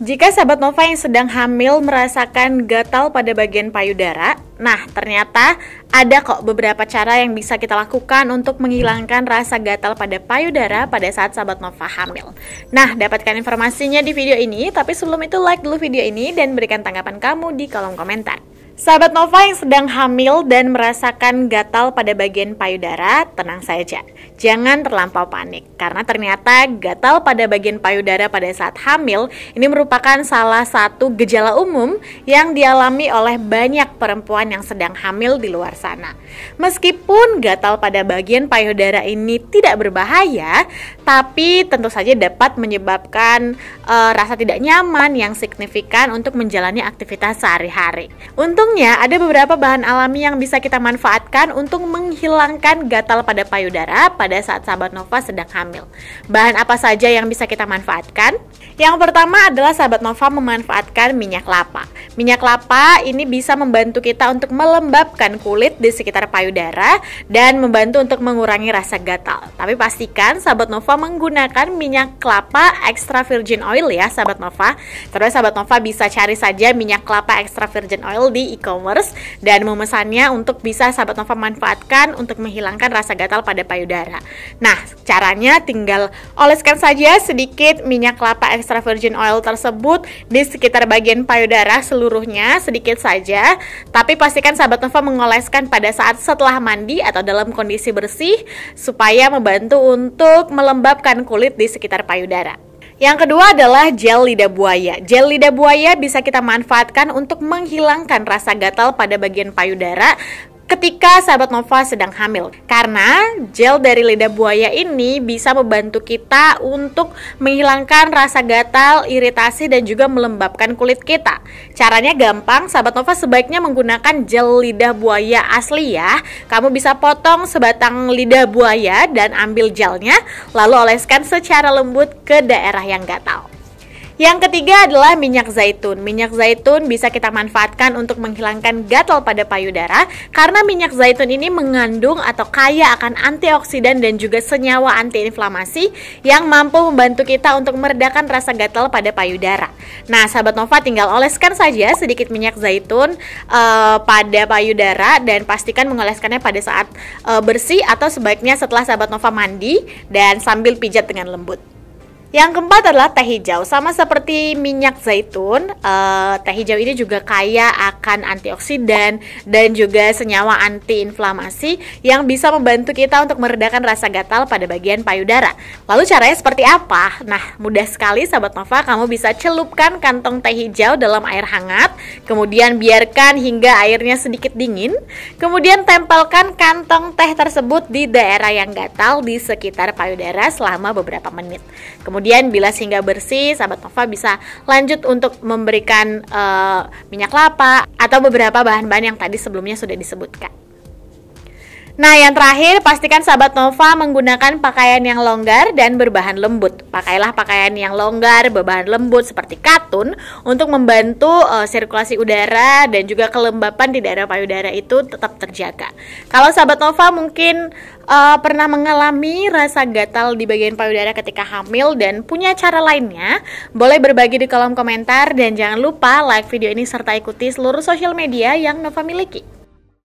Jika sahabat Nova yang sedang hamil merasakan gatal pada bagian payudara, nah ternyata ada kok beberapa cara yang bisa kita lakukan untuk menghilangkan rasa gatal pada payudara pada saat sahabat Nova hamil. Nah, dapatkan informasinya di video ini, tapi sebelum itu like dulu video ini dan berikan tanggapan kamu di kolom komentar. Sahabat Nova yang sedang hamil dan merasakan gatal pada bagian payudara, tenang saja. Jangan terlampau panik, karena ternyata gatal pada bagian payudara pada saat hamil ini merupakan salah satu gejala umum yang dialami oleh banyak perempuan yang sedang hamil di luar sana. Meskipun gatal pada bagian payudara ini tidak berbahaya, tapi tentu saja dapat menyebabkan uh, rasa tidak nyaman yang signifikan untuk menjalani aktivitas sehari-hari. Untung Untungnya ada beberapa bahan alami yang bisa kita manfaatkan untuk menghilangkan gatal pada payudara pada saat sahabat Nova sedang hamil. Bahan apa saja yang bisa kita manfaatkan? Yang pertama adalah sahabat Nova memanfaatkan minyak kelapa. Minyak kelapa ini bisa membantu kita untuk melembabkan kulit di sekitar payudara dan membantu untuk mengurangi rasa gatal. Tapi pastikan sahabat Nova menggunakan minyak kelapa extra virgin oil ya sahabat Nova. Terus sahabat Nova bisa cari saja minyak kelapa extra virgin oil di e-commerce dan memesannya untuk bisa sahabat Nova manfaatkan untuk menghilangkan rasa gatal pada payudara. Nah, caranya tinggal oleskan saja sedikit minyak kelapa extra extra virgin oil tersebut di sekitar bagian payudara seluruhnya sedikit saja, tapi pastikan sahabat Nova mengoleskan pada saat setelah mandi atau dalam kondisi bersih supaya membantu untuk melembabkan kulit di sekitar payudara. Yang kedua adalah gel lidah buaya. Gel lidah buaya bisa kita manfaatkan untuk menghilangkan rasa gatal pada bagian payudara ketika sahabat Nova sedang hamil. Karena gel dari lidah buaya ini bisa membantu kita untuk menghilangkan rasa gatal, iritasi, dan juga melembabkan kulit kita. Caranya gampang, sahabat Nova sebaiknya menggunakan gel lidah buaya asli ya. Kamu bisa potong sebatang lidah buaya dan ambil gelnya, lalu oleskan secara lembut ke daerah yang gatal. Yang ketiga adalah minyak zaitun. Minyak zaitun bisa kita manfaatkan untuk menghilangkan gatal pada payudara karena minyak zaitun ini mengandung atau kaya akan antioksidan dan juga senyawa antiinflamasi yang mampu membantu kita untuk meredakan rasa gatal pada payudara. Nah, sahabat Nova tinggal oleskan saja sedikit minyak zaitun uh, pada payudara dan pastikan mengoleskannya pada saat uh, bersih atau sebaiknya setelah sahabat Nova mandi dan sambil pijat dengan lembut. Yang keempat adalah teh hijau. Sama seperti minyak zaitun, uh, teh hijau ini juga kaya akan antioksidan dan juga senyawa antiinflamasi yang bisa membantu kita untuk meredakan rasa gatal pada bagian payudara. Lalu caranya seperti apa? Nah, mudah sekali sahabat Nova, kamu bisa celupkan kantong teh hijau dalam air hangat, kemudian biarkan hingga airnya sedikit dingin, kemudian tempelkan kantong teh tersebut di daerah yang gatal di sekitar payudara selama beberapa menit. Kemudian Kemudian bila sehingga bersih, sahabat Nova bisa lanjut untuk memberikan uh, minyak kelapa atau beberapa bahan-bahan yang tadi sebelumnya sudah disebutkan. Nah, yang terakhir, pastikan sahabat Nova menggunakan pakaian yang longgar dan berbahan lembut. Pakailah pakaian yang longgar, berbahan lembut seperti katun untuk membantu uh, sirkulasi udara dan juga kelembapan di daerah payudara itu tetap terjaga. Kalau sahabat Nova mungkin uh, pernah mengalami rasa gatal di bagian payudara ketika hamil dan punya cara lainnya, boleh berbagi di kolom komentar dan jangan lupa like video ini serta ikuti seluruh sosial media yang Nova miliki.